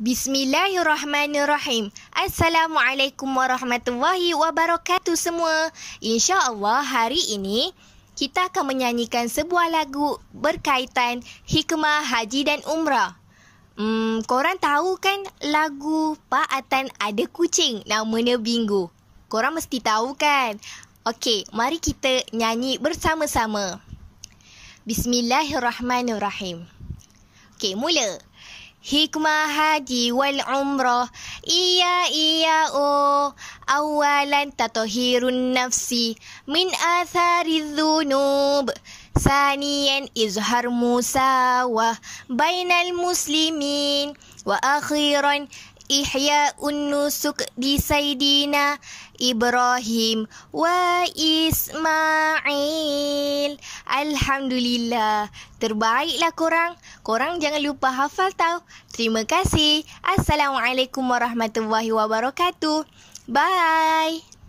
Bismillahirrahmanirrahim. Assalamualaikum warahmatullahi wabarakatuh semua. InsyaAllah hari ini kita akan menyanyikan sebuah lagu berkaitan hikmah haji dan umrah. Hmm, korang tahu kan lagu Pak Atan ada kucing namanya Bingo. Korang mesti tahu kan? Okey, mari kita nyanyi bersama-sama. Bismillahirrahmanirrahim. Okey, mula. Mula. حكمة هادي والعمرة إيا إيا أو أولا تطهير النفس من آثار الذنوب ثانيا إظهار مساواة بين المسلمين وأخيرا إحياء النسك لسيدنا إبراهيم وإسماعيل Alhamdulillah. Terbaiklah korang. Korang jangan lupa hafal tau. Terima kasih. Assalamualaikum warahmatullahi wabarakatuh. Bye.